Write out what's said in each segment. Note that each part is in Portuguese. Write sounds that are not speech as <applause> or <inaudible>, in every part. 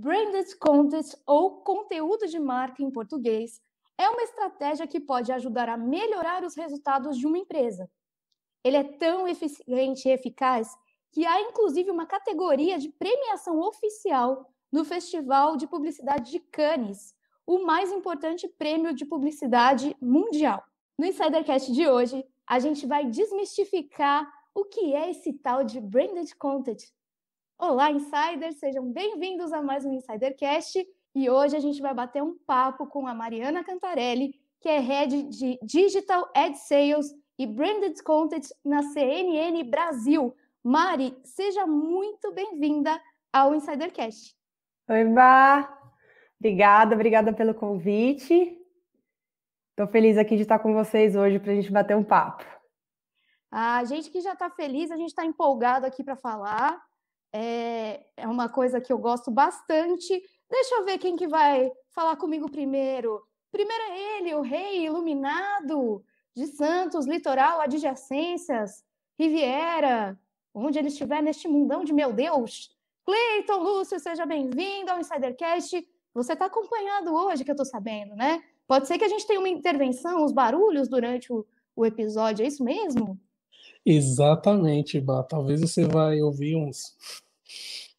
Branded Content ou conteúdo de marca em português é uma estratégia que pode ajudar a melhorar os resultados de uma empresa. Ele é tão eficiente e eficaz que há inclusive uma categoria de premiação oficial no Festival de Publicidade de Cannes, o mais importante prêmio de publicidade mundial. No Insidercast de hoje, a gente vai desmistificar o que é esse tal de branded content Olá, insiders! Sejam bem-vindos a mais um Insidercast e hoje a gente vai bater um papo com a Mariana Cantarelli, que é head de Digital Ad Sales e Branded Content na CNN Brasil. Mari, seja muito bem-vinda ao Insidercast. Oi, Bá! Obrigada, obrigada pelo convite. Estou feliz aqui de estar com vocês hoje para a gente bater um papo. A gente que já está feliz, a gente está empolgado aqui para falar é, é uma coisa que eu gosto bastante. Deixa eu ver quem que vai falar comigo primeiro. Primeiro é ele, o rei iluminado de Santos, litoral, adjacências, Riviera, onde ele estiver neste mundão de meu Deus. Cleiton, Lúcio, seja bem-vindo ao Insidercast. Você está acompanhado hoje, que eu estou sabendo, né? Pode ser que a gente tenha uma intervenção, os barulhos durante o, o episódio, é isso mesmo? Exatamente, Bah. Talvez você vai ouvir uns,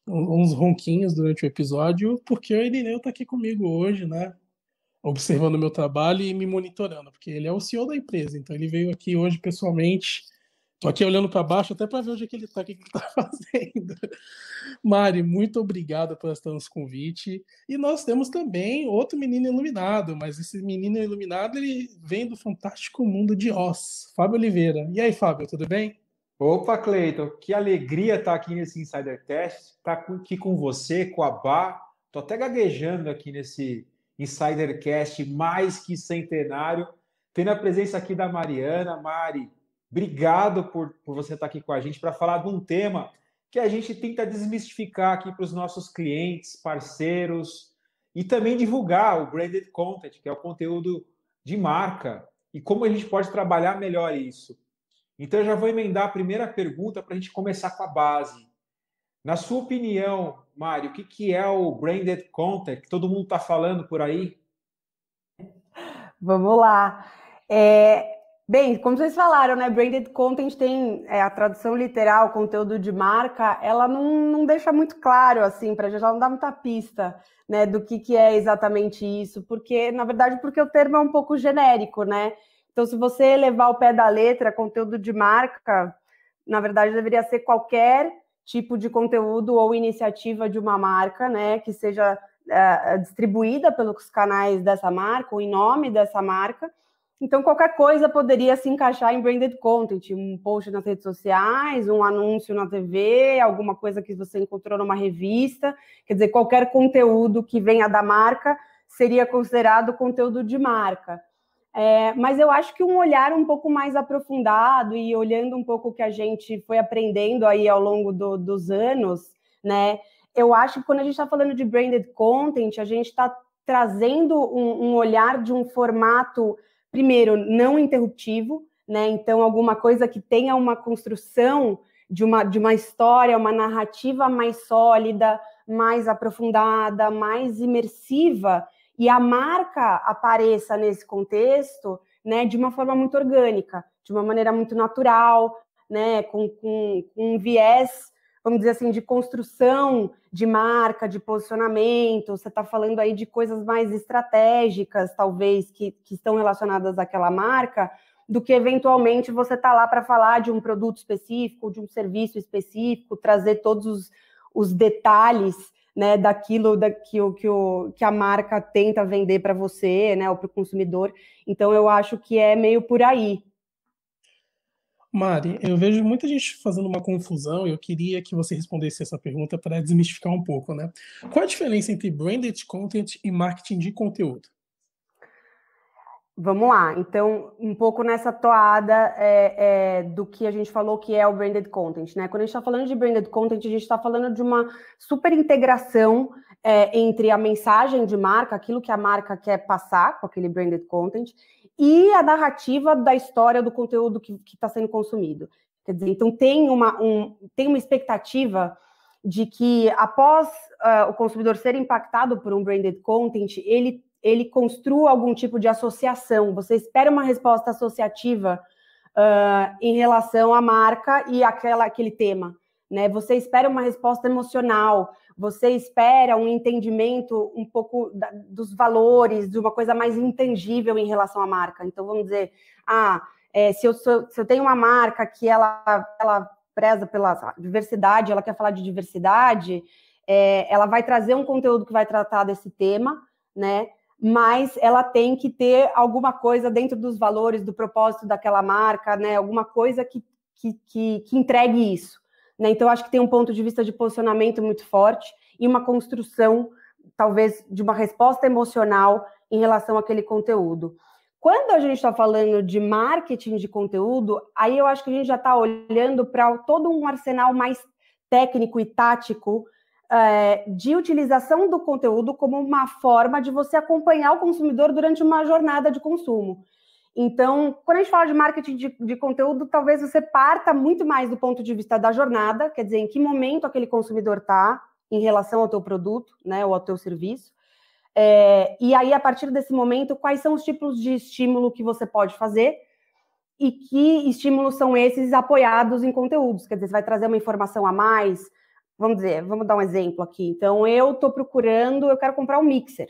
uns ronquinhos durante o episódio, porque o Irineu tá aqui comigo hoje, né? Observando o meu trabalho e me monitorando, porque ele é o CEO da empresa, então ele veio aqui hoje pessoalmente Tô aqui olhando para baixo até para ver onde é que ele está, o que, ele está <laughs> fazendo. Mari, muito obrigado por estar nos convite. E nós temos também outro menino iluminado, mas esse menino iluminado ele vem do fantástico mundo de Oz, Fábio Oliveira. E aí, Fábio, tudo bem? Opa, Cleiton, que alegria estar tá aqui nesse Insider Test, estar tá aqui com você, com a Bá. Tô até gaguejando aqui nesse Insidercast mais que centenário, tendo a presença aqui da Mariana. Mari, Obrigado por, por você estar aqui com a gente para falar de um tema que a gente tenta desmistificar aqui para os nossos clientes, parceiros e também divulgar o branded content, que é o conteúdo de marca e como a gente pode trabalhar melhor isso. Então, eu já vou emendar a primeira pergunta para a gente começar com a base. Na sua opinião, Mário, o que, que é o branded content que todo mundo está falando por aí? Vamos lá. É, Bem, como vocês falaram, né? Branded content tem é, a tradução literal, conteúdo de marca, ela não, não deixa muito claro, assim, para a gente, ela não dá muita pista, né, do que, que é exatamente isso, porque, na verdade, porque o termo é um pouco genérico, né? Então, se você levar o pé da letra, conteúdo de marca, na verdade, deveria ser qualquer tipo de conteúdo ou iniciativa de uma marca, né, que seja é, distribuída pelos canais dessa marca, ou em nome dessa marca, então, qualquer coisa poderia se encaixar em branded content, um post nas redes sociais, um anúncio na TV, alguma coisa que você encontrou numa revista. Quer dizer, qualquer conteúdo que venha da marca seria considerado conteúdo de marca. É, mas eu acho que um olhar um pouco mais aprofundado e olhando um pouco o que a gente foi aprendendo aí ao longo do, dos anos, né? Eu acho que quando a gente está falando de branded content, a gente está trazendo um, um olhar de um formato primeiro, não interruptivo, né? Então, alguma coisa que tenha uma construção de uma, de uma história, uma narrativa mais sólida, mais aprofundada, mais imersiva, e a marca apareça nesse contexto né, de uma forma muito orgânica, de uma maneira muito natural, né, com, com, com um viés vamos dizer assim, de construção de marca, de posicionamento, você está falando aí de coisas mais estratégicas, talvez, que, que estão relacionadas àquela marca, do que eventualmente você está lá para falar de um produto específico, de um serviço específico, trazer todos os, os detalhes né, daquilo da, que, que, o, que a marca tenta vender para você, né, ou para o consumidor. Então, eu acho que é meio por aí, Mari, eu vejo muita gente fazendo uma confusão e eu queria que você respondesse essa pergunta para desmistificar um pouco, né? Qual a diferença entre branded content e marketing de conteúdo? Vamos lá, então, um pouco nessa toada é, é, do que a gente falou que é o branded content, né? Quando a gente está falando de branded content, a gente está falando de uma super integração é, entre a mensagem de marca, aquilo que a marca quer passar com aquele branded content, e a narrativa da história do conteúdo que está sendo consumido. Quer dizer, então tem uma, um, tem uma expectativa de que após uh, o consumidor ser impactado por um branded content, ele, ele construa algum tipo de associação. Você espera uma resposta associativa uh, em relação à marca e aquela aquele tema. Né? Você espera uma resposta emocional, você espera um entendimento um pouco da, dos valores, de uma coisa mais intangível em relação à marca. Então, vamos dizer, ah, é, se, eu sou, se eu tenho uma marca que ela, ela preza pela diversidade, ela quer falar de diversidade, é, ela vai trazer um conteúdo que vai tratar desse tema, né? Mas ela tem que ter alguma coisa dentro dos valores, do propósito daquela marca, né? Alguma coisa que, que, que, que entregue isso. Né? Então, acho que tem um ponto de vista de posicionamento muito forte e uma construção, talvez, de uma resposta emocional em relação àquele conteúdo. Quando a gente está falando de marketing de conteúdo, aí eu acho que a gente já está olhando para todo um arsenal mais técnico e tático é, de utilização do conteúdo como uma forma de você acompanhar o consumidor durante uma jornada de consumo. Então, quando a gente fala de marketing de, de, conteúdo, talvez você parta muito mais do ponto de vista da jornada, quer dizer, em que momento aquele consumidor está em relação ao teu produto, né, ou ao teu serviço. É, e aí, a partir desse momento, quais são os tipos de estímulo que você pode fazer e que estímulos são esses apoiados em conteúdos? Quer dizer, você vai trazer uma informação a mais? Vamos dizer, vamos dar um exemplo aqui. Então, eu estou procurando, eu quero comprar um mixer.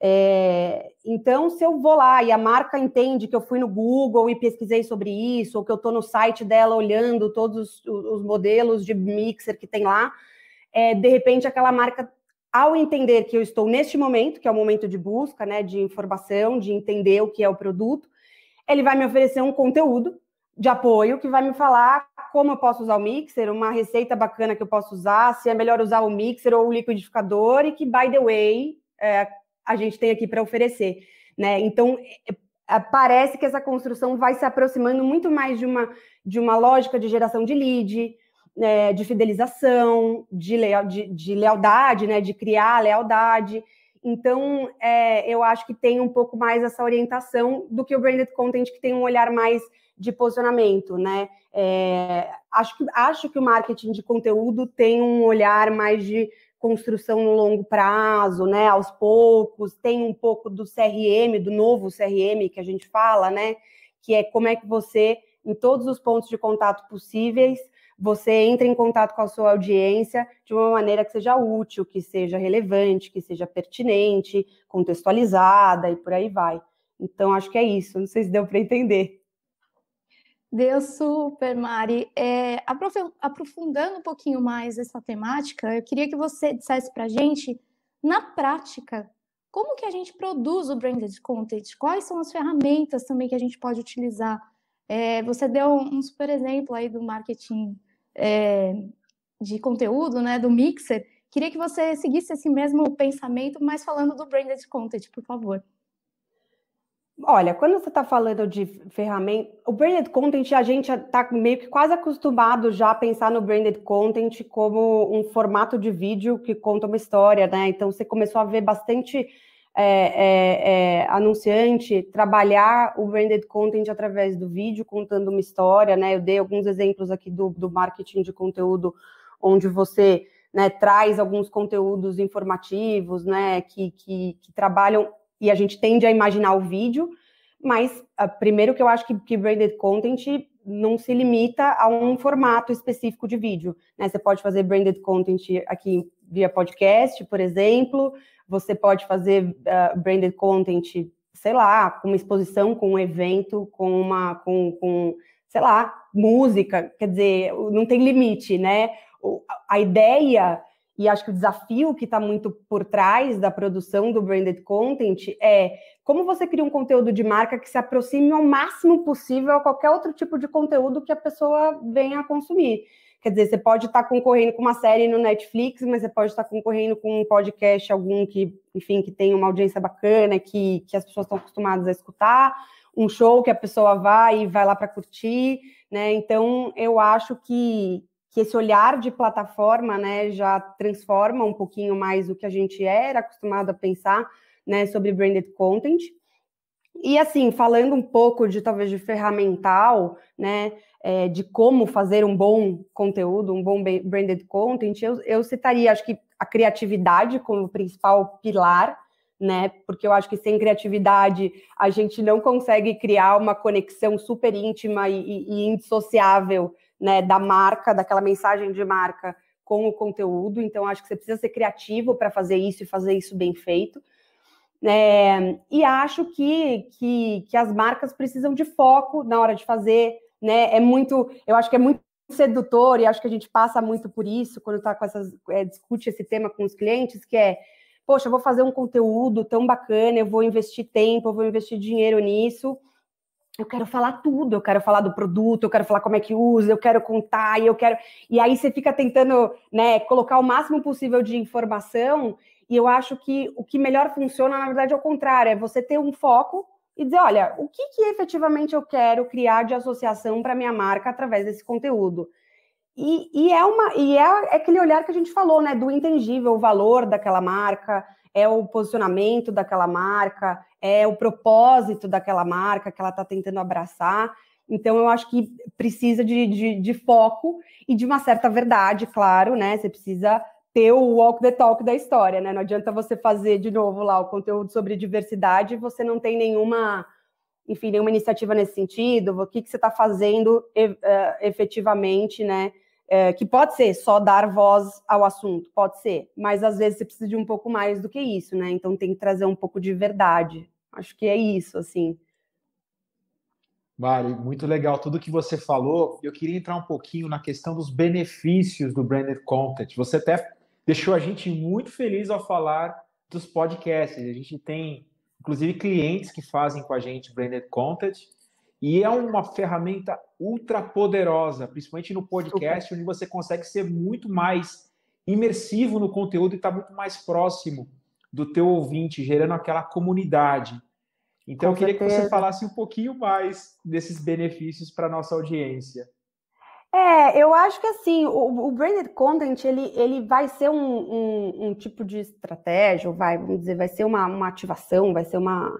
É, então, se eu vou lá e a marca entende que eu fui no Google e pesquisei sobre isso, ou que eu estou no site dela olhando todos os, os, modelos de mixer que tem lá, é, de repente aquela marca, ao entender que eu estou neste momento, que é o momento de busca, né, de informação, de entender o que é o produto, ele vai me oferecer um conteúdo de apoio que vai me falar como eu posso usar o mixer, uma receita bacana que eu posso usar, se é melhor usar o mixer ou o liquidificador, e que, by the way, é, a gente tem aqui para oferecer. Né? Então, é, é, parece que essa construção vai se aproximando muito mais de uma, de uma lógica de geração de lead, né? de fidelização, de, de, de, lealdade, né, de criar lealdade. Então, é, eu acho que tem um pouco mais essa orientação do que o branded content, que tem um olhar mais de posicionamento, né? É, acho, que, acho que o marketing de conteúdo tem um olhar mais de construção no longo prazo, né, aos poucos, tem um pouco do CRM, do novo CRM que a gente fala, né, que é como é que você, em todos os pontos de contato possíveis, você entra em contato com a sua audiência de uma maneira que seja útil, que seja relevante, que seja pertinente, contextualizada e por aí vai. Então, acho que é isso. Não sei se deu para entender. Deu super, Mari. É, aprofundando um pouquinho mais essa temática, eu queria que você dissesse para a gente, na prática, como que a gente produz o branded content? Quais são as ferramentas também que a gente pode utilizar? É, você deu um super exemplo aí do marketing é, de conteúdo, né, do Mixer. Queria que você seguisse esse mesmo pensamento, mas falando do branded content, por favor. Olha, quando você está falando de ferramenta, o branded content a gente está meio que quase acostumado já a pensar no branded content como um formato de vídeo que conta uma história, né? Então você começou a ver bastante é, é, é, anunciante trabalhar o branded content através do vídeo, contando uma história, né? Eu dei alguns exemplos aqui do, do marketing de conteúdo, onde você né, traz alguns conteúdos informativos, né? que, que, que trabalham e a gente tende a imaginar o vídeo, mas ah, primeiro que eu acho que, que branded content não se limita a um formato específico de vídeo. Né? Você pode fazer branded content aqui via podcast, por exemplo, você pode fazer uh, branded content, sei lá, com uma exposição, com um evento, com uma, com, com, sei lá, música, quer dizer, não tem limite, né? A ideia e acho que o desafio que está muito por trás da produção do branded content é como você cria um conteúdo de marca que se aproxime ao máximo possível a qualquer outro tipo de conteúdo que a pessoa venha a consumir. Quer dizer, você pode estar tá concorrendo com uma série no Netflix, mas você pode estar tá concorrendo com um podcast, algum que, enfim, que tem uma audiência bacana, que, que as pessoas estão acostumadas a escutar, um show que a pessoa vai e vai lá para curtir, né? Então, eu acho que, que esse olhar de plataforma né, já transforma um pouquinho mais o que a gente era acostumado a pensar né, sobre branded content. E assim, falando um pouco de talvez de ferramental, né, é, de como fazer um bom conteúdo, um bom branded content, eu, eu citaria, acho que a criatividade como principal pilar, né, porque eu acho que sem criatividade a gente não consegue criar uma conexão super íntima e, e, e indissociável né, da marca, daquela mensagem de marca com o conteúdo. Então, acho que você precisa ser criativo para fazer isso e fazer isso bem feito. É, e acho que, que, que as marcas precisam de foco na hora de fazer, né? É muito, eu acho que é muito sedutor, e acho que a gente passa muito por isso quando tá com essas, é, discute esse tema com os clientes, que é, poxa, eu vou fazer um conteúdo tão bacana, eu vou investir tempo, eu vou investir dinheiro nisso, eu quero falar tudo, eu quero falar do produto, eu quero falar como é que usa, eu quero contar, eu quero. E aí você fica tentando, né, colocar o máximo possível de informação, e eu acho que o que melhor funciona, na verdade, é o contrário, é você ter um foco e dizer, olha, o que que efetivamente eu quero criar de associação para minha marca através desse conteúdo? E, e é uma e é, é aquele olhar que a gente falou, né, do intangível, o valor daquela marca, é o posicionamento daquela marca, é o propósito daquela marca que ela está tentando abraçar. Então, eu acho que precisa de, de, de, foco e de uma certa verdade, claro, né? Você precisa ter o walk the talk da história, né? Não adianta você fazer de novo lá o conteúdo sobre diversidade e você não tem nenhuma, enfim, nenhuma iniciativa nesse sentido. O que, que você está fazendo eh, efetivamente, né? É, que pode ser só dar voz ao assunto, pode ser, mas às vezes você precisa de um pouco mais do que isso, né? Então tem que trazer um pouco de verdade. Acho que é isso, assim. Mari, muito legal tudo que você falou. Eu queria entrar um pouquinho na questão dos benefícios do branded content. Você até deixou a gente muito feliz ao falar dos podcasts. A gente tem, inclusive, clientes que fazem com a gente branded content e é uma ferramenta ultra poderosa, principalmente no podcast, Super. onde você consegue ser muito mais imersivo no conteúdo e estar tá muito mais próximo do teu ouvinte, gerando aquela comunidade. Então, Com eu queria certeza. que você falasse um pouquinho mais desses benefícios para nossa audiência. É, eu acho que assim, o, o branded content ele, ele vai ser um, um, um tipo de estratégia, vai, vamos dizer, vai ser uma, uma ativação, vai ser uma,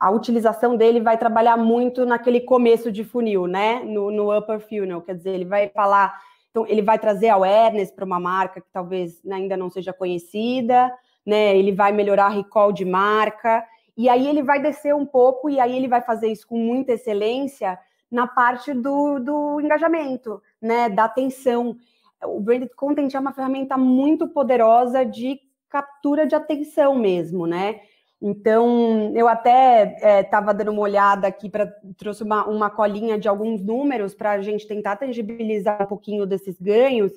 a utilização dele vai trabalhar muito naquele começo de funil, né? No, no upper funnel, quer dizer, ele vai falar, então ele vai trazer awareness para uma marca que talvez né, ainda não seja conhecida, né? Ele vai melhorar recall de marca e aí ele vai descer um pouco e aí ele vai fazer isso com muita excelência na parte do, do engajamento, né? Da atenção. O branded content é uma ferramenta muito poderosa de captura de atenção mesmo, né? Então, eu até estava é, dando uma olhada aqui, para trouxe uma, uma colinha de alguns números para a gente tentar tangibilizar um pouquinho desses ganhos.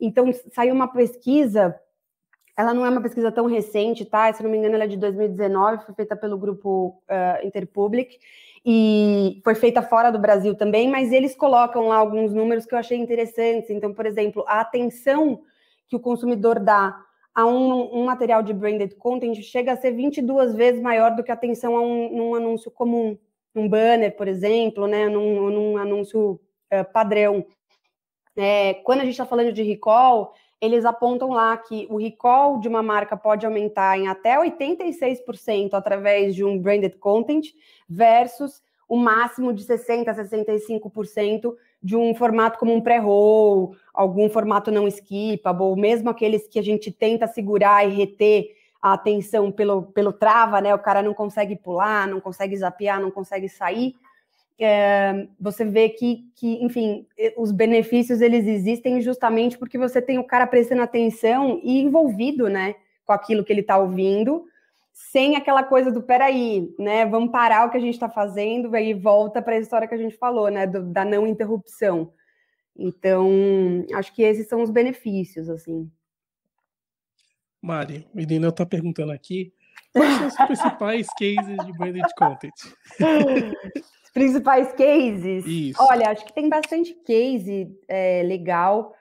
Então, saiu uma pesquisa, ela não é uma pesquisa tão recente, tá? Se não me engano, ela é de 2019, foi feita pelo grupo uh, Interpublic, e foi feita fora do Brasil também, mas eles colocam lá alguns números que eu achei interessantes. Então, por exemplo, a atenção que o consumidor dá a um, um, material de branded content chega a ser 22 vezes maior do que a atenção a um, anúncio comum, um banner, por exemplo, né, num, num anúncio uh, padrão. É, quando a gente está falando de recall, eles apontam lá que o recall de uma marca pode aumentar em até 86% através de um branded content versus o máximo de 60% a 65% de um formato como um pré-roll, algum formato não skippable, ou mesmo aqueles que a gente tenta segurar e reter a atenção pelo, pelo trava, né? O cara não consegue pular, não consegue zapear, não consegue sair. É, você vê que, que, enfim, os benefícios eles existem justamente porque você tem o cara prestando atenção e envolvido, né, com aquilo que ele está ouvindo sem aquela coisa do peraí, né? Vamos parar o que a gente está fazendo e volta para a história que a gente falou, né? Do, da não interrupção. Então, acho que esses são os benefícios, assim. Mari, o Irineu está perguntando aqui quais são os principais <laughs> cases de branded content. Os principais cases? Isso. Olha, acho que tem bastante case é, legal.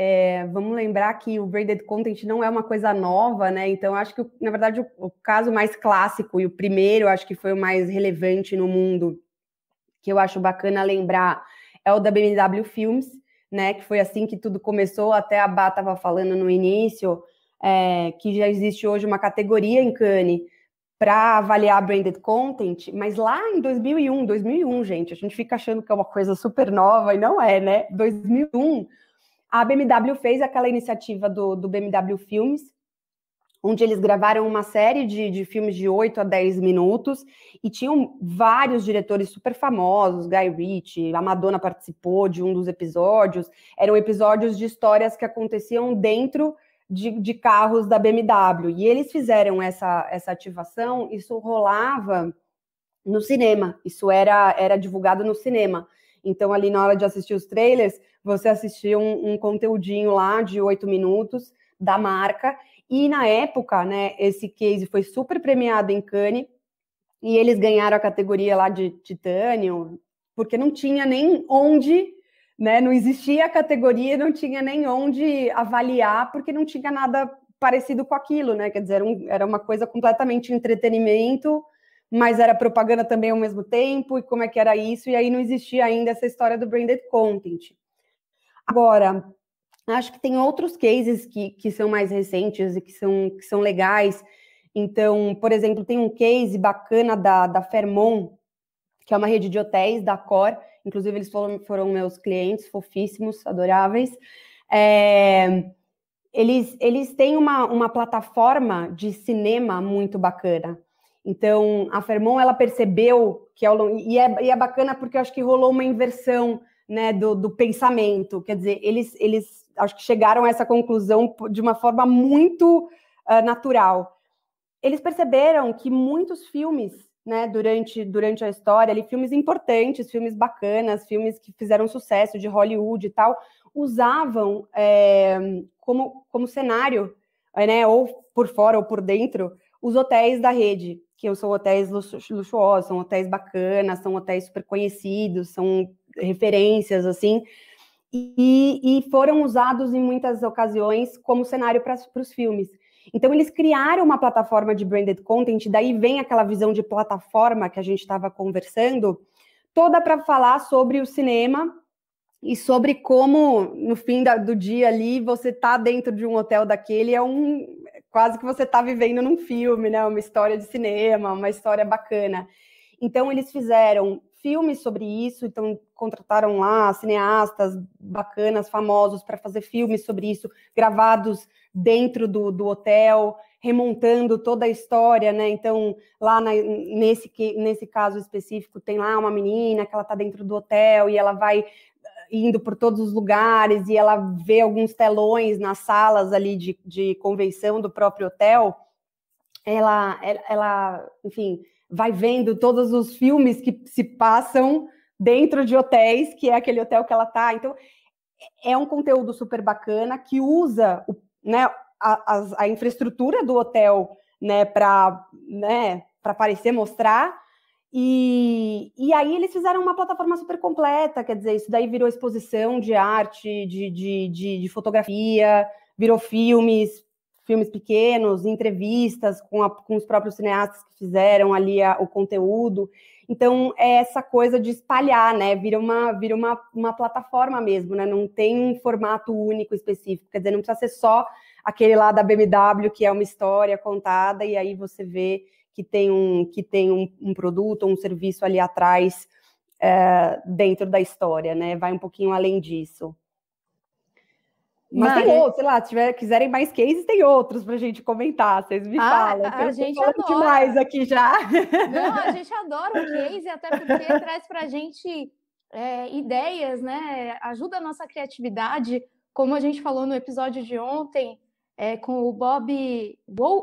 É, vamos lembrar que o branded content não é uma coisa nova, né? Então, acho que, na verdade, o, o, caso mais clássico e o primeiro, acho que foi o mais relevante no mundo, que eu acho bacana lembrar, é o da BMW Films, né? Que foi assim que tudo começou, até a Bá estava falando no início, é, que já existe hoje uma categoria em Cannes para avaliar branded content, mas lá em 2001, 2001, gente, a gente fica achando que é uma coisa super nova e não é, né? 2001 a BMW fez aquela iniciativa do, do BMW Filmes, onde eles gravaram uma série de, de filmes de 8 a 10 minutos e tinham vários diretores super famosos, Guy Ritchie, a Madonna participou de um dos episódios, eram episódios de histórias que aconteciam dentro de, de carros da BMW, e eles fizeram essa, essa ativação, isso rolava no cinema, isso era, era divulgado no cinema, então, ali na hora de assistir os trailers, você assistiu um, um conteúdinho lá de oito minutos da marca. E na época, né, esse case foi super premiado em Cannes e eles ganharam a categoria lá de titânio, porque não tinha nem onde, né, não existia a categoria, não tinha nem onde avaliar, porque não tinha nada parecido com aquilo, né? Quer dizer, era, um, era uma coisa completamente entretenimento mas era propaganda também ao mesmo tempo, e como é que era isso, e aí não existia ainda essa história do branded content. Agora, acho que tem outros cases que, que são mais recentes e que são, que são legais. Então, por exemplo, tem um case bacana da, da Fermon, que é uma rede de hotéis da Cor, inclusive eles foram, foram meus clientes, fofíssimos, adoráveis. É, eles, eles têm uma, uma plataforma de cinema muito bacana. Então, a Fermon, ela percebeu que ao longo... E é, e é bacana porque eu acho que rolou uma inversão né, do, do, pensamento. Quer dizer, eles, eles acho que chegaram a essa conclusão de uma forma muito uh, natural. Eles perceberam que muitos filmes né, durante, durante a história, ali, filmes importantes, filmes bacanas, filmes que fizeram sucesso de Hollywood e tal, usavam é, como, como cenário, eh, né, ou por fora ou por dentro, os hotéis da rede, que são hotéis luxuosos, são hotéis bacanas, são hotéis super conhecidos, são referências, assim, e, e foram usados em muitas ocasiões como cenário para os filmes. Então, eles criaram uma plataforma de branded content, daí vem aquela visão de plataforma que a gente estava conversando, toda para falar sobre o cinema e sobre como, no fim da, do dia ali, você tá dentro de um hotel daquele, é um, quase que você está vivendo num filme, né? Uma história de cinema, uma história bacana. Então eles fizeram filmes sobre isso, então contrataram lá cineastas bacanas, famosos para fazer filmes sobre isso, gravados dentro do, do hotel, remontando toda a história, né? Então lá na, nesse nesse caso específico tem lá uma menina que ela está dentro do hotel e ela vai indo por todos os lugares e ela vê alguns telões nas salas ali de, de convenção do próprio hotel, ela, ela, enfim, vai vendo todos os filmes que se passam dentro de hotéis, que é aquele hotel que ela tá. Então, é um conteúdo super bacana que usa né, a, a infraestrutura do hotel né, para né, pra parecer mostrar, e, e aí eles fizeram uma plataforma super completa, quer dizer, isso daí virou exposição de arte, de, de, de, de fotografia, virou filmes, filmes pequenos, entrevistas com, a, com os próprios cineastas que fizeram ali a, o conteúdo. Então, é essa coisa de espalhar, né? Vira uma, vira uma, uma plataforma mesmo, né? Não tem um formato único específico, quer dizer, não precisa ser só aquele lá da BMW que é uma história contada e aí você vê que tem um, que tem um, um produto, um serviço ali atrás é, dentro da história, né? Vai um pouquinho além disso. Mas, Mas tem outros, sei lá, se tiver, quiserem mais cases, tem outros para a gente comentar, vocês me ah, falam. A, a gente adora. demais aqui já. Não, a <laughs> gente adora o case, até porque traz para a gente é, ideias, né? Ajuda a nossa criatividade, como a gente falou no episódio de ontem, é, com o Bob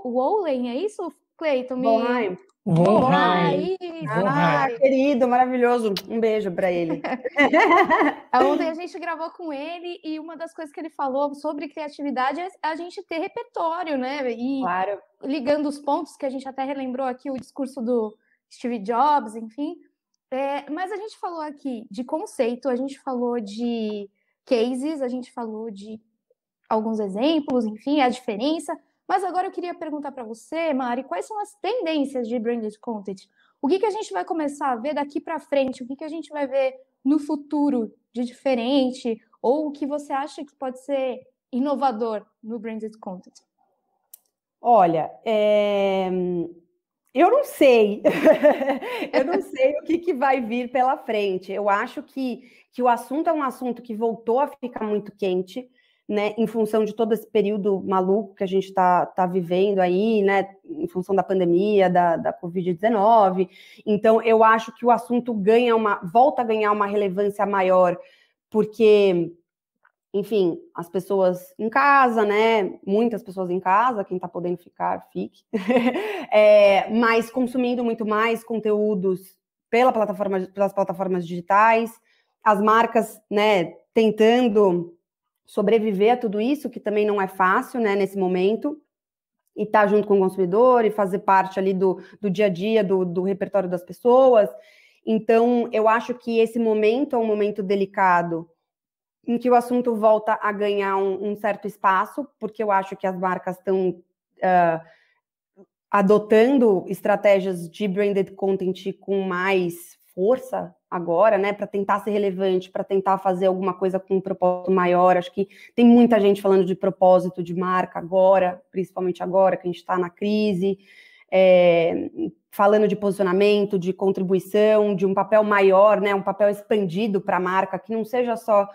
Wolen, é isso? Cleiton, me. Bonheim. Bonheim. Ah, querido, maravilhoso. Um beijo para ele. <laughs> Ah, ontem a gente gravou com ele e uma das coisas que ele falou sobre criatividade é a gente ter repertório, né? E claro. ligando os pontos, que a gente até relembrou aqui o discurso do Steve Jobs, enfim. É, mas a gente falou aqui de conceito, a gente falou de cases, a gente falou de alguns exemplos, enfim, a diferença. Mas agora eu queria perguntar para você, Mari, quais são as tendências de branded content? O que, que a gente vai começar a ver daqui para frente? O que, que a gente vai ver no futuro de diferente? Ou o que você acha que pode ser inovador no branded content? Olha, é... eu não sei, <laughs> eu não sei o que, que, vai vir pela frente. Eu acho que, que o assunto é um assunto que voltou a ficar muito quente né, em função de todo esse período maluco que a gente está tá vivendo aí, né, em função da pandemia, da, da Covid-19. Então, eu acho que o assunto ganha uma, volta a ganhar uma relevância maior, porque, enfim, as pessoas em casa, né, muitas pessoas em casa, quem está podendo ficar, fique, <laughs> é, mas consumindo muito mais conteúdos pela plataforma, pelas plataformas digitais, as marcas, né, tentando sobreviver a tudo isso, que também não é fácil, né, nesse momento, e estar tá junto com o consumidor e fazer parte ali do, do dia a dia, do, do repertório das pessoas. Então, eu acho que esse momento é um momento delicado em que o assunto volta a ganhar um, um certo espaço, porque eu acho que as marcas estão uh, ah, adotando estratégias de branded content com mais força agora, né, para tentar ser relevante, para tentar fazer alguma coisa com um propósito maior. Acho que tem muita gente falando de propósito de marca agora, principalmente agora que a gente está na crise, é, falando de posicionamento, de contribuição, de um papel maior, né, um papel expandido para a marca, que não seja só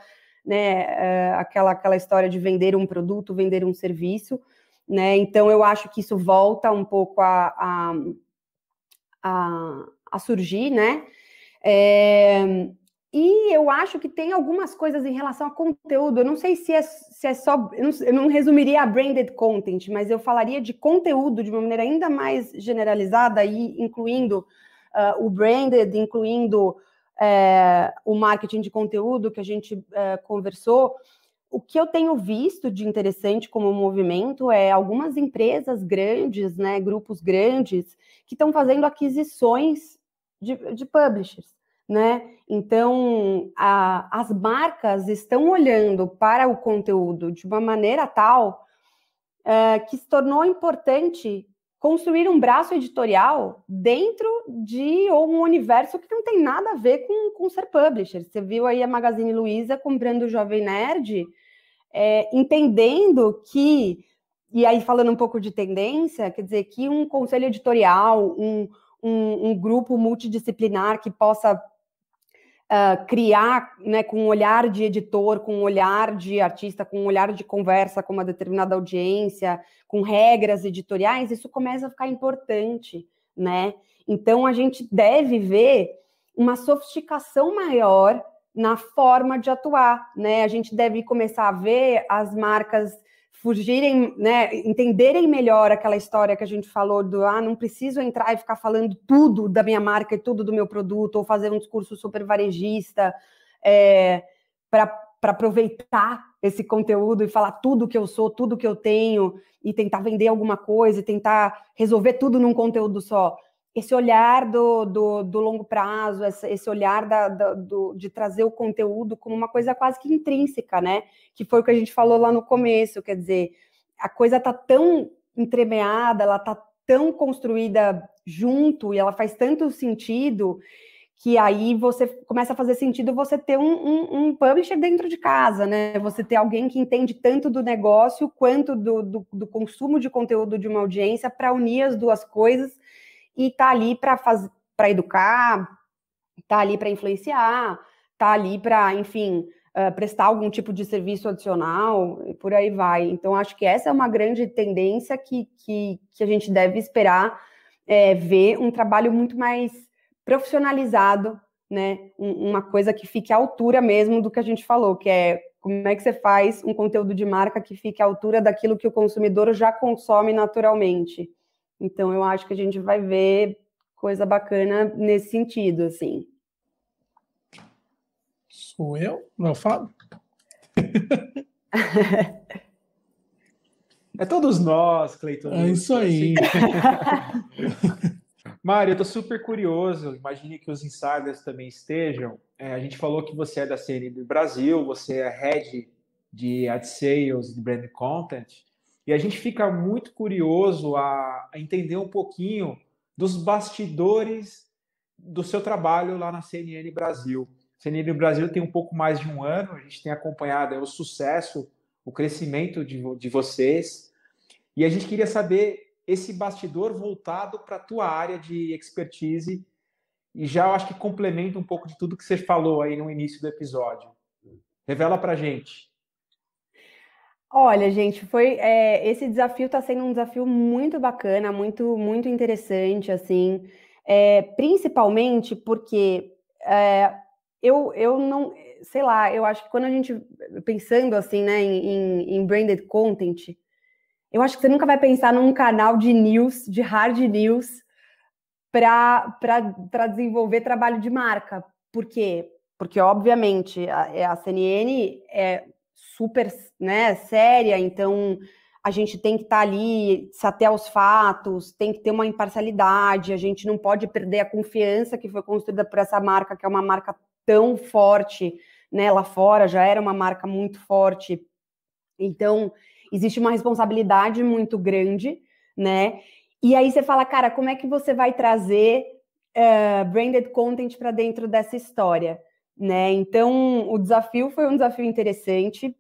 né, é, aquela, aquela história de vender um produto, vender um serviço. Né? Então, eu acho que isso volta um pouco a, a, a, a surgir, né? É, e eu acho que tem algumas coisas em relação a conteúdo. Eu não sei se é, se é só. Eu não, eu não, resumiria a branded content, mas eu falaria de conteúdo de uma maneira ainda mais generalizada, e incluindo uh, o branded, incluindo uh, o marketing de conteúdo que a gente uh, conversou. O que eu tenho visto de interessante como movimento é algumas empresas grandes, né, grupos grandes, que estão fazendo aquisições de, de publishers. Né? Então, a, as marcas estão olhando para o conteúdo de uma maneira tal é, que se tornou importante construir um braço editorial dentro de um universo que não tem nada a ver com, com ser publisher. Você viu aí a Magazine Luiza comprando o Jovem Nerd, é, entendendo que, e aí falando um pouco de tendência, quer dizer, que um conselho editorial, um, um, um grupo multidisciplinar que possa Uh, criar né, com um olhar de editor, com um olhar de artista, com um olhar de conversa com uma determinada audiência, com regras editoriais, isso começa a ficar importante, né? Então a gente deve ver uma sofisticação maior na forma de atuar, né? A gente deve começar a ver as marcas fugirem, né, entenderem melhor aquela história que a gente falou do ah, não preciso entrar e ficar falando tudo da minha marca e tudo do meu produto, ou fazer um discurso super varejista é, eh, para aproveitar esse conteúdo e falar tudo que eu sou, tudo que eu tenho, e tentar vender alguma coisa, e tentar resolver tudo num conteúdo só esse olhar do, do, do, longo prazo, esse olhar da, da, do, de trazer o conteúdo como uma coisa quase que intrínseca, né? Que foi o que a gente falou lá no começo, quer dizer, a coisa tá tão entremeada, ela tá tão construída junto e ela faz tanto sentido que aí você começa a fazer sentido você ter um, um, um publisher dentro de casa, né? Você ter alguém que entende tanto do negócio quanto do, do consumo de conteúdo de uma audiência para unir as duas coisas e tá ali para fazer para educar, tá ali para influenciar, tá ali para, enfim, uh, prestar algum tipo de serviço adicional e por aí vai. Então, acho que essa é uma grande tendência que, que, que a gente deve esperar é, ver um trabalho muito mais profissionalizado, né? Um, uma coisa que fique à altura mesmo do que a gente falou, que é como é que você faz um conteúdo de marca que fique à altura daquilo que o consumidor já consome naturalmente. Então eu acho que a gente vai ver coisa bacana nesse sentido, assim. Sou eu? Não falo? <laughs> é todos nós, Cleiton. É isso assim. aí. <laughs> Mário, eu estou super curioso, imagine que os insiders também estejam. É, a gente falou que você é da CNB Brasil, você é head de Ad Sales de Brand Content. E a gente fica muito curioso a, a entender um pouquinho dos bastidores do seu trabalho lá na CNN Brasil. CNN Brasil tem um pouco mais de um ano, a gente tem acompanhado o é sucesso, o crescimento de, de vocês. E a gente queria saber esse bastidor voltado para a tua área de expertise e já acho que complementa um pouco de tudo que você falou aí no início do episódio. Revela para gente. Olha, gente, foi é, esse desafio está sendo um desafio muito bacana, muito muito interessante, assim, é, principalmente porque é, eu, eu não sei lá, eu acho que quando a gente pensando assim, né, em, em, branded content, eu acho que você nunca vai pensar num canal de news, de hard news, para desenvolver trabalho de marca. Por quê? Porque, obviamente, a, é a CNN é super né, séria, então a gente tem que estar tá ali, até os fatos, tem que ter uma imparcialidade, a gente não pode perder a confiança que foi construída por essa marca, que é uma marca tão forte né, lá fora, já era uma marca muito forte. Então, existe uma responsabilidade muito grande, né? E aí você fala, cara, como é que você vai trazer uh, branded content para dentro dessa história? né? Então, o desafio foi um desafio interessante.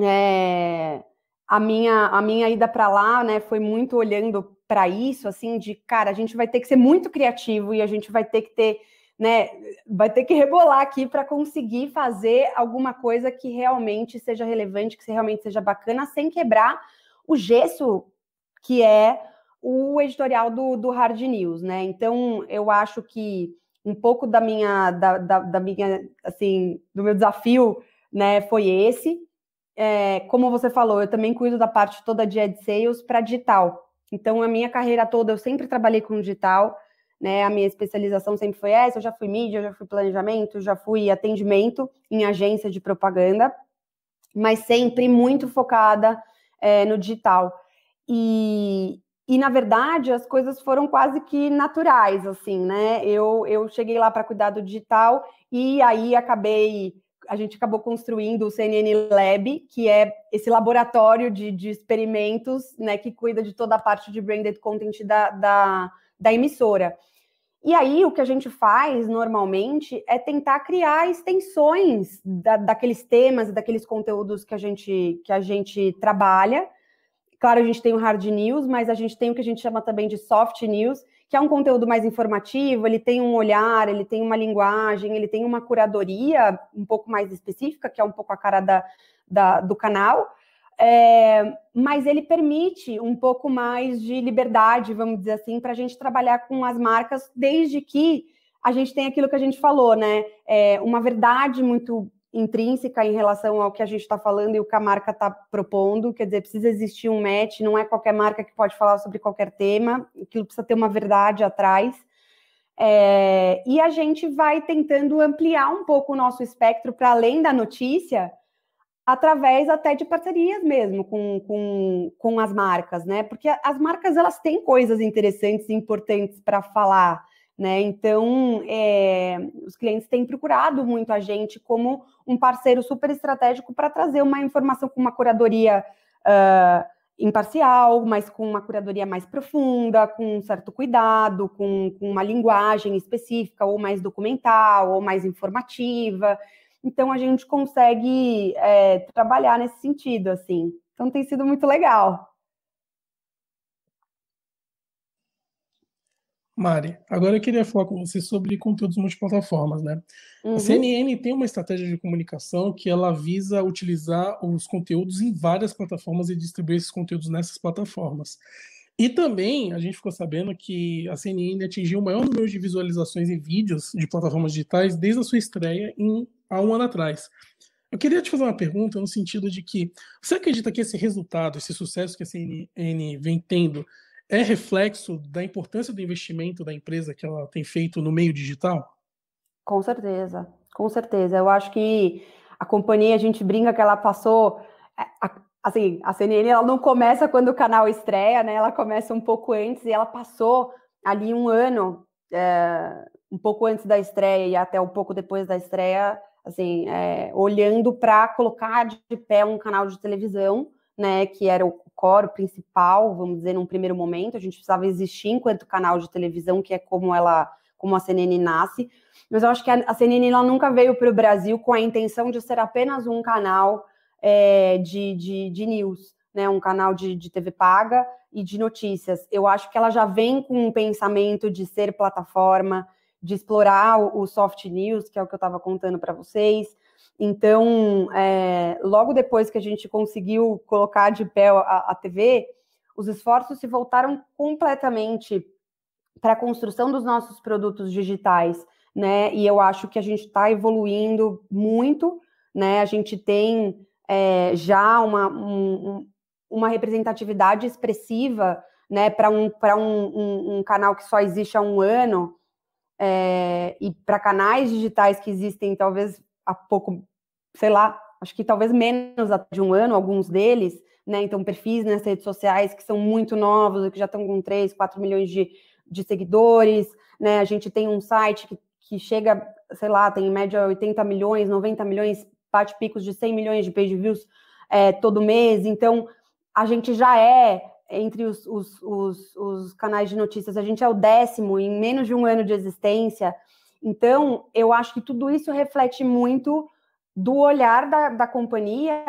É, a minha a minha ida para lá, né, foi muito olhando para isso, assim, de cara, a gente vai ter que ser muito criativo e a gente vai ter que ter, né, vai ter que rebolar aqui para conseguir fazer alguma coisa que realmente seja relevante, que realmente seja bacana, sem quebrar o gesso que é o editorial do, do Hard News, né? Então, eu acho que um pouco da minha, da, da, da minha, assim, do meu desafio, né, foi esse. É, como você falou, eu também cuido da parte toda de ad sales para digital. Então, a minha carreira toda, eu sempre trabalhei com digital, né? A minha especialização sempre foi essa. Eu já fui mídia, já fui planejamento, já fui atendimento em agência de propaganda, mas sempre muito focada é, no digital. E, e, na verdade, as coisas foram quase que naturais, assim, né? Eu, eu cheguei lá para cuidar do digital e aí acabei a gente acabou construindo o CNN Lab, que é esse laboratório de, de, experimentos, né, que cuida de toda a parte de branded content da, da, da, emissora. E aí, o que a gente faz normalmente é tentar criar extensões da, daqueles temas, daqueles conteúdos que a gente, que a gente trabalha, Claro, a gente tem o hard news, mas a gente tem o que a gente chama também de soft news, que é um conteúdo mais informativo, ele tem um olhar, ele tem uma linguagem, ele tem uma curadoria um pouco mais específica, que é um pouco a cara da, da do canal. É, mas ele permite um pouco mais de liberdade, vamos dizer assim, para a gente trabalhar com as marcas, desde que a gente tem aquilo que a gente falou, né? É uma verdade muito intrínseca em relação ao que a gente está falando e o que a marca está propondo. Quer dizer, precisa existir um match, não é qualquer marca que pode falar sobre qualquer tema, aquilo precisa ter uma verdade atrás. É, e a gente vai tentando ampliar um pouco o nosso espectro para além da notícia, através até de parcerias mesmo com, com, com as marcas, né? Porque as marcas elas têm coisas interessantes e importantes para falar né? Então, é, os clientes têm procurado muito a gente como um parceiro super estratégico para trazer uma informação com uma curadoria uh, imparcial, mas com uma curadoria mais profunda, com um certo cuidado, com, com uma linguagem específica, ou mais documental, ou mais informativa. Então, a gente consegue é, trabalhar nesse sentido, assim. Então, tem sido muito legal. Mari, agora eu queria falar com você sobre conteúdos multiplataformas, né? Uhum. A CNN tem uma estratégia de comunicação que ela visa utilizar os conteúdos em várias plataformas e distribuir esses conteúdos nessas plataformas. E também a gente ficou sabendo que a CNN atingiu o maior número de visualizações em vídeos de plataformas digitais desde a sua estreia em, há um ano atrás. Eu queria te fazer uma pergunta no sentido de que você acredita que esse resultado, esse sucesso que a CNN vem tendo, é reflexo da importância do investimento da empresa que ela tem feito no meio digital? Com certeza, com certeza. Eu acho que a companhia, a gente brinca que ela passou. É, assim, a CNN ela não começa quando o canal estreia, né? Ela começa um pouco antes e ela passou ali um ano, é, um pouco antes da estreia e até um pouco depois da estreia, assim, é, olhando para colocar de pé um canal de televisão né, que era o core principal, vamos dizer, num primeiro momento, a gente precisava existir enquanto canal de televisão, que é como ela, como a CNN nasce. Mas eu acho que a, a CNN ela nunca veio para o Brasil com a intenção de ser apenas um canal é, de, de, de news, né, um canal de, de TV paga e de notícias. Eu acho que ela já vem com um pensamento de ser plataforma, de explorar o soft news, que é o que eu estava contando para vocês. Então, é, logo depois que a gente conseguiu colocar de pé a, a TV, os esforços se voltaram completamente para a construção dos nossos produtos digitais, né? E eu acho que a gente está evoluindo muito, né? A gente tem é, já uma, um, uma representatividade expressiva, né? Para um, um, um, um canal que só existe há um ano, é, e para canais digitais que existem talvez há pouco, sei lá, acho que talvez menos de um ano, alguns deles, né? Então, perfis nas redes sociais que são muito novos, que já estão com 3, 4 milhões de, de seguidores, né? A gente tem um site que, que chega, sei lá, tem em média 80 milhões, 90 milhões, bate picos de 100 milhões de page views é, todo mês. Então, a gente já é entre os, os, os, os, canais de notícias, a gente é o décimo em menos de um ano de existência. Então, eu acho que tudo isso reflete muito do olhar da, da companhia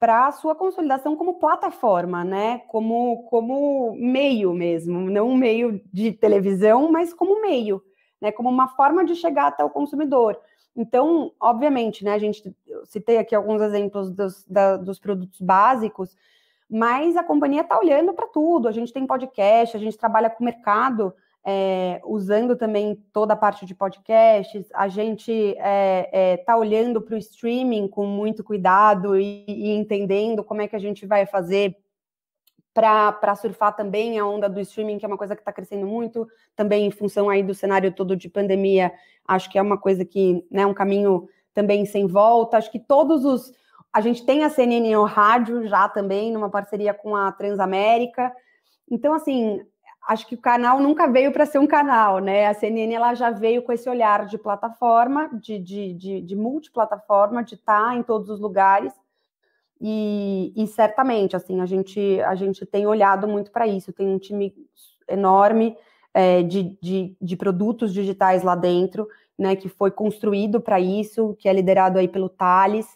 para a sua consolidação como plataforma, né? Como, como meio mesmo, não meio de televisão, mas como meio, né? Como uma forma de chegar até o consumidor. Então, obviamente, né? A gente eu citei aqui alguns exemplos dos, da, dos produtos básicos, mas a companhia está olhando para tudo. A gente tem podcast, a gente trabalha com o mercado, é, usando também toda a parte de podcasts, a gente está é, é, tá olhando para o streaming com muito cuidado e, e, entendendo como é que a gente vai fazer para surfar também a onda do streaming, que é uma coisa que está crescendo muito, também em função aí do cenário todo de pandemia, acho que é uma coisa que, né, um caminho também sem volta, acho que todos os a gente tem a CNN rádio já também, numa parceria com a Transamérica. Então, assim, acho que o canal nunca veio para ser um canal, né? A CNN ela já veio com esse olhar de plataforma, de, de, de, de multiplataforma, de estar tá em todos os lugares. E, e, certamente, assim, a gente, a gente tem olhado muito para isso. Tem um time enorme é, de, de, de produtos digitais lá dentro, né? Que foi construído para isso, que é liderado aí pelo Thales.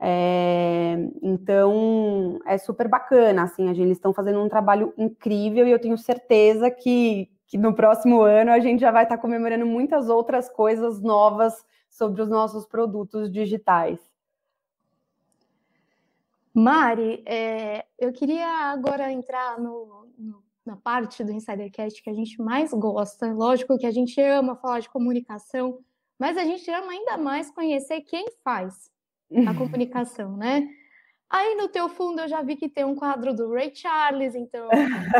É, então é super bacana, assim, a gente, eles estão fazendo um trabalho incrível e eu tenho certeza que, que no próximo ano a gente já vai estar tá comemorando muitas outras coisas novas sobre os nossos produtos digitais. Mari, é, eu queria agora entrar no, no, na parte do Insidercast que a gente mais gosta. Lógico que a gente ama falar de comunicação, mas a gente ama ainda mais conhecer quem faz a comunicação, né? Aí no teu fundo eu já vi que tem um quadro do Ray Charles, então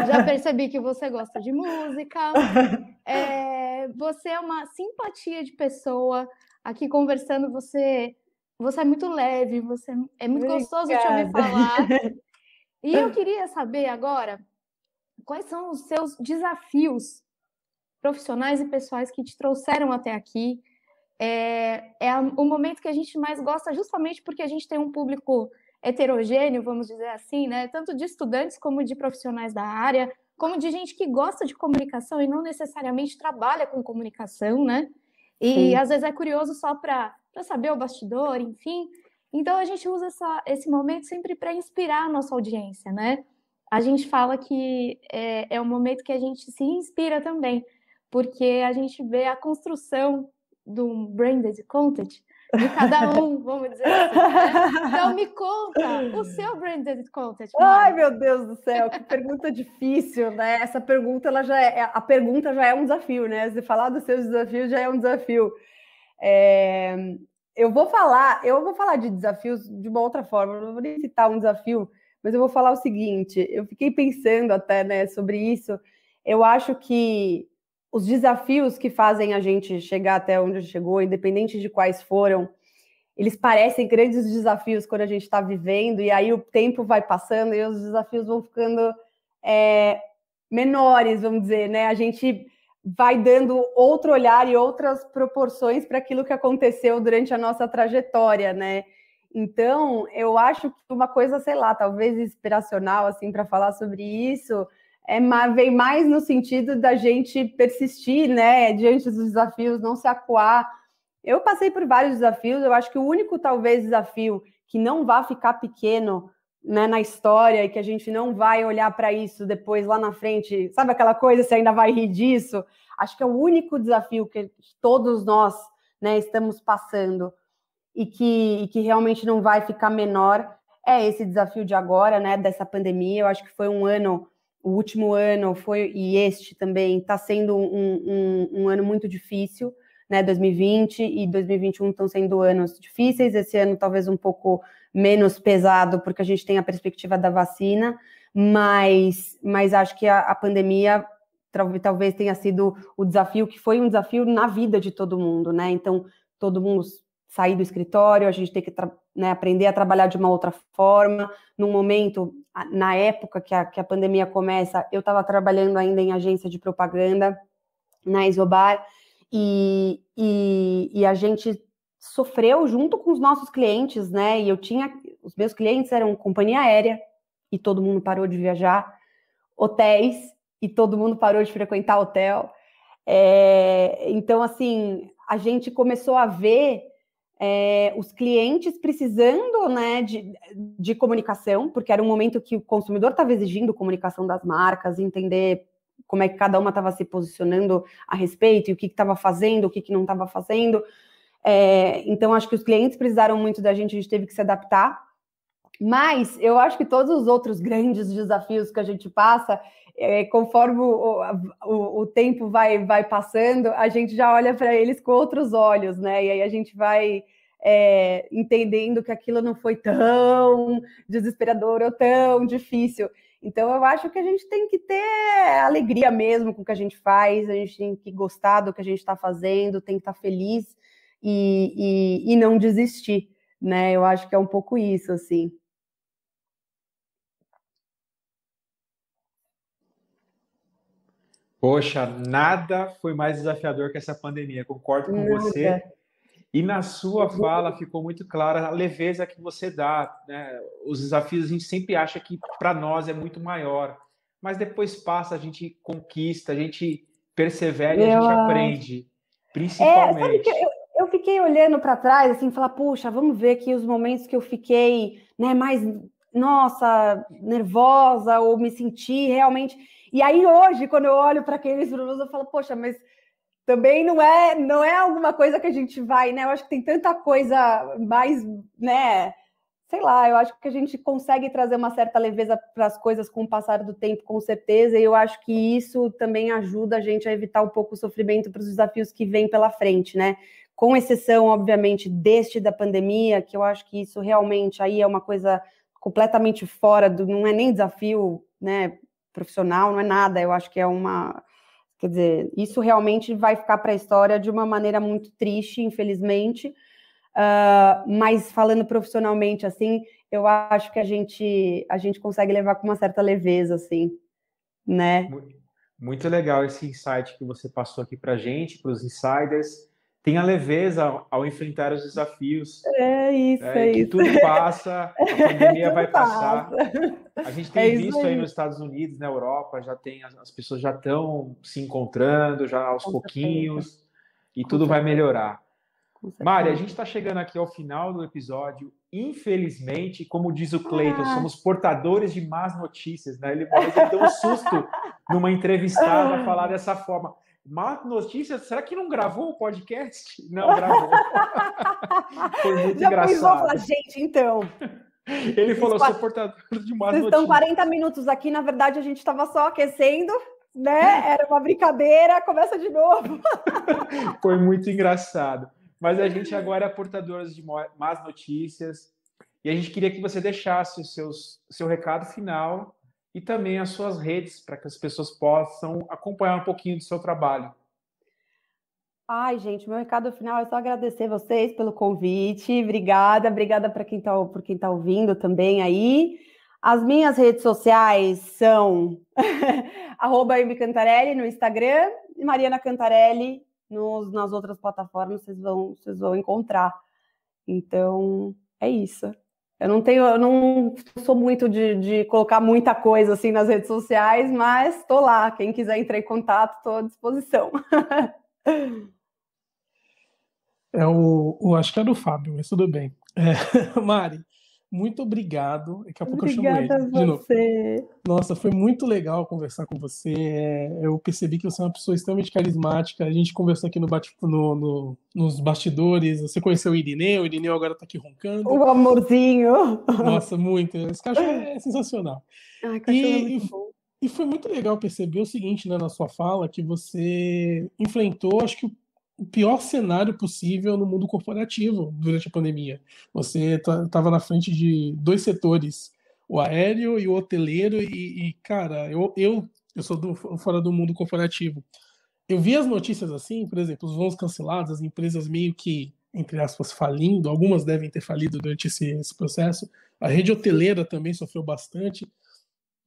já <laughs> percebi que você gosta de música. É, você é uma simpatia de pessoa. Aqui conversando, você, você é muito leve, você é muito Obrigada. gostoso te ouvir falar. E eu <laughs> queria saber agora quais são os seus desafios profissionais e pessoais que te trouxeram até aqui é, é o momento que a gente mais gosta, justamente porque a gente tem um público heterogêneo, vamos dizer assim, né? Tanto de estudantes como de profissionais da área, como de gente que gosta de comunicação e não necessariamente trabalha com comunicação, né? E Sim. às vezes é curioso só para saber o bastidor, enfim. Então a gente usa essa, esse momento sempre para inspirar a nossa audiência, né? A gente fala que é, é um momento que a gente se inspira também, porque a gente vê a construção de um branded content de cada <laughs> um, vamos dizer assim. Né? Então me conta o seu branded content. Ai, meu Deus do céu, que pergunta difícil, né? Essa pergunta, ela já é, é, a pergunta já é um desafio, né? Se falar dos seus desafios já é um desafio. É, eu vou falar, eu vou falar de desafios de uma outra forma, não vou nem citar um desafio, mas eu vou falar o seguinte, eu fiquei pensando até, né, sobre isso. Eu acho que os desafios que fazem a gente chegar até onde chegou, independente de quais foram, eles parecem grandes desafios quando a gente está vivendo, e aí o tempo vai passando e os desafios vão ficando é, menores, vamos dizer, né? A gente vai dando outro olhar e outras proporções para aquilo que aconteceu durante a nossa trajetória, né? Então, eu acho que uma coisa, sei lá, talvez inspiracional, assim, para falar sobre isso, é, vem mais no sentido da gente persistir, né, diante dos desafios, não se acuar. Eu passei por vários desafios, eu acho que o único, talvez, desafio que não vá ficar pequeno né, na história e que a gente não vai olhar para isso depois lá na frente, sabe aquela coisa, você ainda vai rir disso? Acho que é o único desafio que todos nós né, estamos passando e que, e que realmente não vai ficar menor é esse desafio de agora, né, dessa pandemia. Eu acho que foi um ano o último ano foi e este também está sendo um, um, um, ano muito difícil, né? 2020 e 2021 estão sendo anos difíceis. Esse ano talvez um pouco menos pesado porque a gente tem a perspectiva da vacina, mas mas acho que a, a pandemia talvez tenha sido o desafio que foi um desafio na vida de todo mundo, né? Então todo mundo sair do escritório, a gente tem que né, aprender a trabalhar de uma outra forma. no momento, na época que a, que a pandemia começa, eu estava trabalhando ainda em agência de propaganda na Isobar e, e, e, a gente sofreu junto com os nossos clientes, né? E eu tinha, os meus clientes eram companhia aérea e todo mundo parou de viajar, hotéis e todo mundo parou de frequentar hotel. É, então, assim, a gente começou a ver é, os clientes precisando né, de, de comunicação, porque era um momento que o consumidor estava exigindo comunicação das marcas, entender como é que cada uma estava se posicionando a respeito, e o que estava fazendo, o que, que não estava fazendo. É, então, acho que os clientes precisaram muito da gente, a gente teve que se adaptar. Mas eu acho que todos os outros grandes desafios que a gente passa, é, conforme o, o, o, tempo vai, vai passando, a gente já olha para eles com outros olhos, né? E aí a gente vai é, entendendo que aquilo não foi tão desesperador ou tão difícil. Então, eu acho que a gente tem que ter alegria mesmo com o que a gente faz, a gente tem que gostar do que a gente está fazendo, tem que estar tá feliz e, e, e, não desistir, né? Eu acho que é um pouco isso, assim. Poxa, nada foi mais desafiador que essa pandemia, concordo com você. E na sua uhum. fala ficou muito clara a leveza que você dá. Né? Os desafios a gente sempre acha que para nós é muito maior, mas depois passa, a gente conquista, a gente persevera e a gente aprende, principalmente. É, sabe que eu, eu fiquei olhando para trás, assim, falar, puxa, vamos ver aqui os momentos que eu fiquei né, mais, nossa, nervosa ou me senti realmente. E aí hoje, quando eu olho para aqueles Brunos, eu falo, poxa, mas também não é não é alguma coisa que a gente vai, né? Eu acho que tem tanta coisa mais, né? Sei lá, eu acho que a gente consegue trazer uma certa leveza para as coisas com o passar do tempo, com certeza, e eu acho que isso também ajuda a gente a evitar um pouco o sofrimento para os desafios que vêm pela frente, né? Com exceção, obviamente, deste da pandemia, que eu acho que isso realmente aí é uma coisa completamente fora do, não é nem desafio, né, profissional, não é nada, eu acho que é uma Quer dizer, isso realmente vai ficar para a história de uma maneira muito triste, infelizmente. Uh, mas falando profissionalmente, assim, eu acho que a gente a gente consegue levar com uma certa leveza, assim, né? Muito legal esse insight que você passou aqui para gente, para os insiders tenha leveza ao enfrentar os desafios. É isso, é, é que isso. tudo passa, <laughs> a pandemia vai passar. Passa. A gente tem é visto aí. aí nos Estados Unidos, na Europa, já tem as pessoas já estão se encontrando, já aos Com pouquinhos, certeza. e Com tudo certeza. vai melhorar. Mari, a gente está chegando aqui ao final do episódio. Infelizmente, como diz o Cleiton, ah. somos portadores de más notícias, né? Ele, ele deu um susto numa entrevistada falar dessa forma. Má notícia, será que não gravou o podcast? <laughs> Não, gravou. <laughs> Foi muito Já engraçado. Falar, gente, então. <laughs> Ele falou, quatro... sou portador de más notícias. Estão 40 minutos aqui, na verdade a gente estava só aquecendo, né? Era uma brincadeira, começa de novo. Foi muito engraçado. Mas a gente agora é portador de más notícias e a gente queria que você deixasse o seus, seu recado final e também as suas redes, para que as pessoas possam acompanhar um pouquinho do seu trabalho. Ai, gente, meu recado final é só agradecer vocês pelo convite. Obrigada, obrigada para quem está por quem está ouvindo também aí. As minhas redes sociais são <laughs> arroba Cantarelli no Instagram e Mariana Cantarelli nos, nas outras plataformas, vocês vão, vocês vão encontrar. Então, é isso. Eu não tenho, eu não sou muito de, de colocar muita coisa assim nas redes sociais, mas estou lá. Quem quiser entrar em contato, estou à disposição. <laughs> É o, o, acho que é do Fábio, mas tudo bem. É, <laughs> Mari, muito obrigado. Daqui a pouco Obrigada eu chamo ele. De você. novo. Nossa, foi muito legal conversar com você. É, eu percebi que você é uma pessoa extremamente carismática. A gente conversou aqui no, bate, no, no nos bastidores. Você conheceu o Irineu, o Irineu agora tá aqui roncando. O amorzinho. Nossa, muito. Esse é ah, cachorro é sensacional. Ai, cachorro e, é muito bom. E foi muito legal perceber o seguinte né, na sua fala, que você enfrentou, acho que o pior cenário possível no mundo corporativo durante a pandemia. Você estava tá, na frente de dois setores, o aéreo e o hoteleiro, e, e cara, eu, eu, eu sou do, fora do mundo corporativo. Eu vi as notícias assim, por exemplo, os voos cancelados, as empresas meio que, entre aspas, falindo, algumas devem ter falido durante esse, esse processo, a rede hoteleira também sofreu bastante.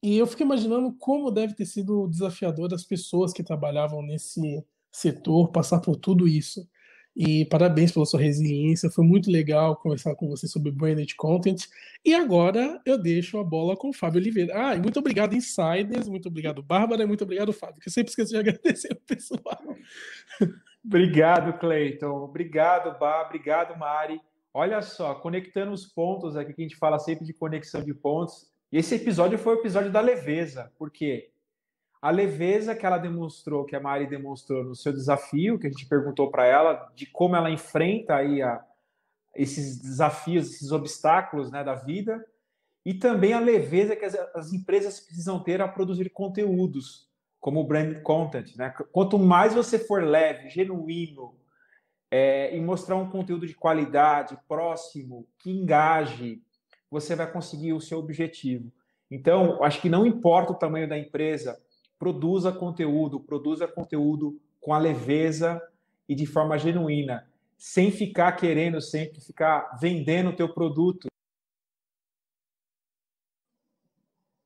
E eu fico imaginando como deve ter sido desafiador as pessoas que trabalhavam nesse, setor, passar por tudo isso. E parabéns pela sua resiliência, foi muito legal conversar com você sobre branded content. E agora eu deixo a bola com o Fábio Oliveira. Ah, e muito obrigado, insiders, muito obrigado, Bárbara, muito obrigado, Fábio, que eu sempre esqueço de <laughs> agradecer o pessoal. Obrigado, Cleiton. Obrigado, Bá. Obrigado, Mari. Olha só, conectando os pontos aqui, que a gente fala sempre de conexão de pontos. Esse episódio foi o episódio da leveza, porque a leveza que ela demonstrou, que a Mari demonstrou no seu desafio, que a gente perguntou para ela de como ela enfrenta aí a, esses desafios, esses obstáculos né, da vida, e também a leveza que as, as empresas precisam ter a produzir conteúdos, como o brand content. Né? Quanto mais você for leve, genuíno, é, e mostrar um conteúdo de qualidade, próximo, que engaje, você vai conseguir o seu objetivo. Então, acho que não importa o tamanho da empresa, produza conteúdo, produza conteúdo com a leveza e de forma genuína, sem ficar querendo sempre ficar vendendo o teu produto.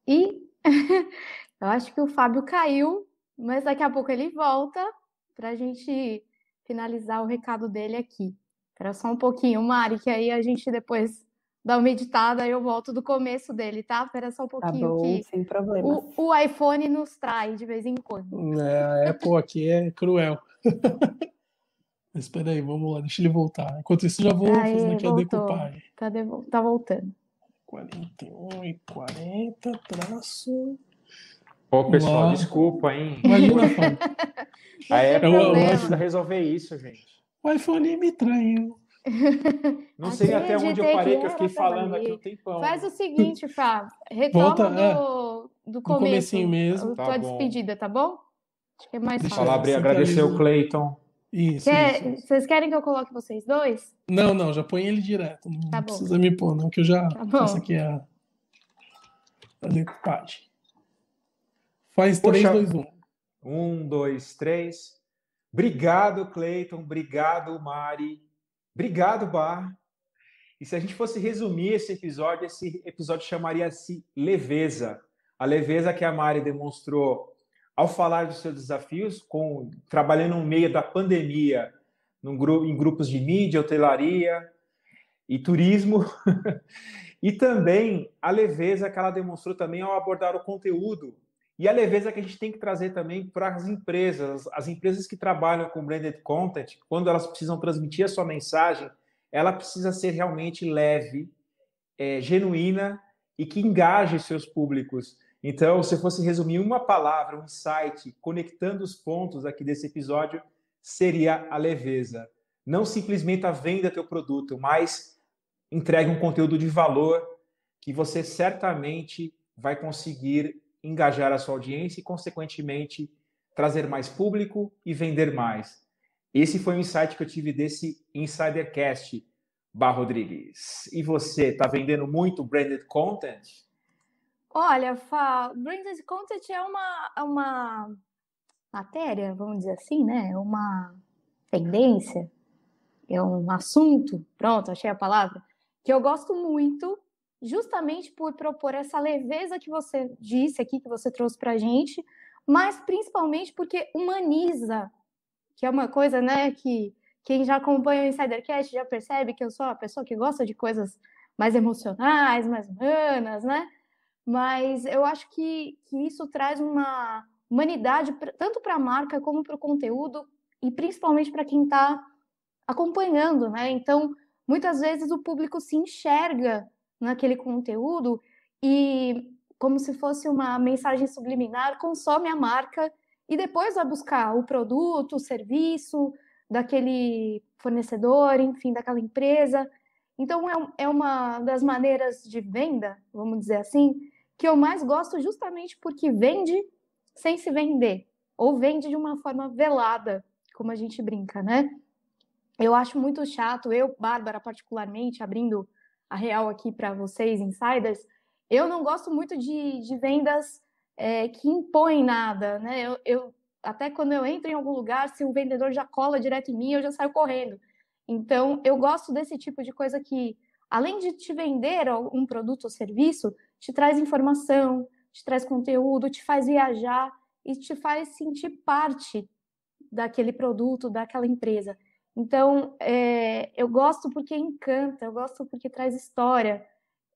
E <laughs> eu acho que o Fábio caiu, mas daqui a pouco ele volta para a gente finalizar o recado dele aqui. Para só um pouquinho, Mari, que aí a gente depois dar uma meditada, eu volto do começo dele, tá? Espera só um tá pouquinho tá bom, Sem problema. O, o, iPhone nos trai de vez em quando. É, é pô, aqui é cruel. <laughs> espera aí, vamos lá, deixa ele voltar. Enquanto isso, já vou Aê, tá, fazendo é, aqui voltou. a decupagem. Tá, tá voltando. 41 e 40, traço... Pô, pessoal, Uau. desculpa, hein? Imagina, <laughs> a Apple é, é, é, é, resolver isso, gente. O iPhone me traiu. Não sei até onde eu parei, que, que eu fiquei falando aqui um tempão. Faz né? o seguinte, Fá, retoma Volta, do, é, do começo. mesmo. Tá tua bom. despedida, tá bom? Acho que é mais Deixa fácil. Falar, abrir, agradecer então. o Cleiton. Isso, Quer, isso, Vocês querem que eu coloque vocês dois? Não, não, já põe ele direto. Não tá precisa bom. me pôr, não, que eu já tá faço aqui a, a decupagem. Faz Poxa, 3, 2, 1. 1, 2, 3. Obrigado, Cleiton. Obrigado, Mari. Obrigado, Bar. E se a gente fosse resumir esse episódio, esse episódio chamaria-se leveza. A leveza que a Mari demonstrou ao falar dos seus desafios, com trabalhando no meio da pandemia, num, em grupos de mídia, hotelaria e turismo, <laughs> e também a leveza que ela demonstrou também ao abordar o conteúdo e a leveza que a gente tem que trazer também para as empresas. As empresas que trabalham com branded content, quando elas precisam transmitir a sua mensagem, ela precisa ser realmente leve, é, genuína e que engaje seus públicos. Então, se eu fosse resumir uma palavra, um insight, conectando os pontos aqui desse episódio, seria a leveza. Não simplesmente a venda teu produto, mas entregue um conteúdo de valor que você certamente vai conseguir engajar a sua audiência e, consequentemente, trazer mais público e vender mais. Esse foi o insight que eu tive desse Insidercast, Bar Rodrigues. E você, está vendendo muito branded content? Olha, Fá, branded content é uma, é uma matéria, vamos dizer assim, né? É uma tendência, é um assunto, pronto, achei a palavra, que eu gosto muito justamente por propor essa leveza que você disse aqui, que você trouxe para a gente, mas principalmente porque humaniza, que é uma coisa, né, que quem já acompanha o Insidercast já percebe que eu sou uma pessoa que gosta de coisas mais emocionais, mais humanas, né? Mas eu acho que, que isso traz uma humanidade tanto para a marca como para o conteúdo e principalmente para quem está acompanhando, né? Então, muitas vezes o público se enxerga naquele conteúdo e, como se fosse uma mensagem subliminar, consome a marca e depois vai buscar o produto, o serviço daquele fornecedor, enfim, daquela empresa. Então, é, é, uma das maneiras de venda, vamos dizer assim, que eu mais gosto justamente porque vende sem se vender, ou vende de uma forma velada, como a gente brinca, né? Eu acho muito chato, eu, Bárbara, particularmente, abrindo a real aqui para vocês, insiders, eu não gosto muito de, de vendas é, que impõem nada, né? Eu, eu, até quando eu entro em algum lugar, se um vendedor já cola direto em mim, eu já saio correndo. Então, eu gosto desse tipo de coisa que, além de te vender um produto ou serviço, te traz informação, te traz conteúdo, te faz viajar e te faz sentir parte daquele produto, daquela empresa. Então, é, eu gosto porque encanta, eu gosto porque traz história.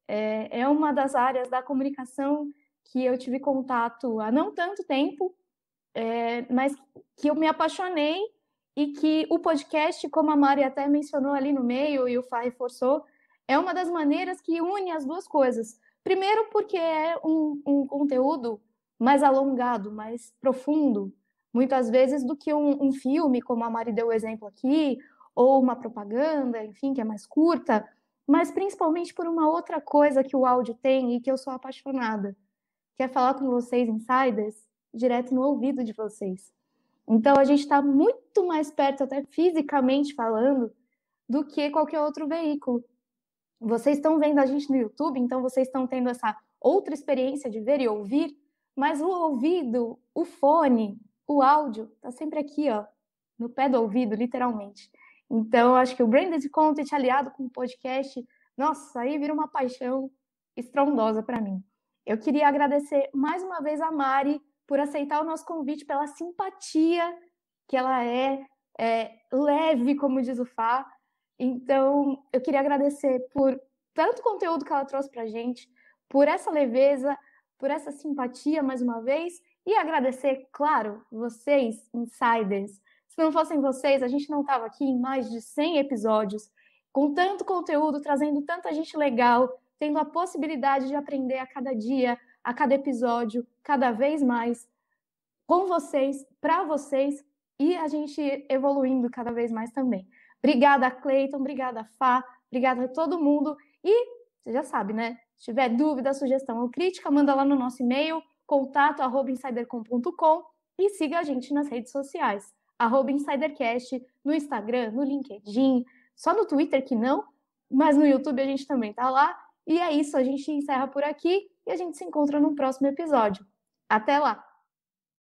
É, é, uma das áreas da comunicação que eu tive contato há não tanto tempo, é, mas que eu me apaixonei e que o podcast, como a Mari até mencionou ali no meio e o Fá reforçou, é uma das maneiras que une as duas coisas. Primeiro, porque é um, um conteúdo mais alongado, mais profundo, muitas vezes, do que um, um filme, como a Mari deu o exemplo aqui, ou uma propaganda, enfim, que é mais curta, mas principalmente por uma outra coisa que o áudio tem e que eu sou apaixonada, que é falar com vocês, insiders, direto no ouvido de vocês. Então, a gente está muito mais perto, até fisicamente falando, do que qualquer outro veículo. Vocês estão vendo a gente no YouTube, então vocês estão tendo essa outra experiência de ver e ouvir, mas o ouvido, o fone, o áudio está sempre aqui, ó, no pé do ouvido, literalmente. Então, acho que o branded content aliado com o podcast, nossa, aí vira uma paixão estrondosa para mim. Eu queria agradecer mais uma vez a Mari por aceitar o nosso convite, pela simpatia que ela é, é leve, como diz o Fá. Então, eu queria agradecer por tanto conteúdo que ela trouxe para gente, por essa leveza, por essa simpatia mais uma vez e agradecer, claro, vocês, insiders. Se não fossem vocês, a gente não estava aqui em mais de 100 episódios, com tanto conteúdo, trazendo tanta gente legal, tendo a possibilidade de aprender a cada dia, a cada episódio, cada vez mais, com vocês, para vocês, e a gente evoluindo cada vez mais também. Obrigada, Cleiton, obrigada, Fá, obrigada a todo mundo. E você já sabe, né? Se tiver dúvida, sugestão ou crítica, manda lá no nosso e-mail, contato@insidercom.com e siga a gente nas redes sociais, arroba insidercast, no Instagram, no LinkedIn, só no Twitter que não, mas no YouTube a gente também tá lá. E é isso, a gente encerra por aqui e a gente se encontra no próximo episódio. Até lá!